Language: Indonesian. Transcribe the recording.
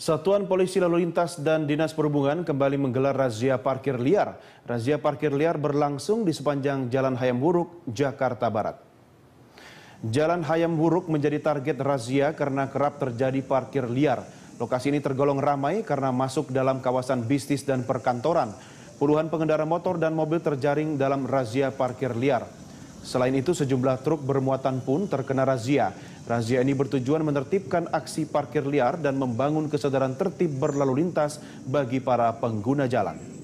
Satuan Polisi Lalu Lintas dan Dinas Perhubungan kembali menggelar razia parkir liar. Razia parkir liar berlangsung di sepanjang Jalan Hayam Buruk, Jakarta Barat. Jalan Hayam Buruk menjadi target razia karena kerap terjadi parkir liar. Lokasi ini tergolong ramai karena masuk dalam kawasan bisnis dan perkantoran. Puluhan pengendara motor dan mobil terjaring dalam razia parkir liar. Selain itu, sejumlah truk bermuatan pun terkena razia. Razia ini bertujuan menertibkan aksi parkir liar dan membangun kesadaran tertib berlalu lintas bagi para pengguna jalan.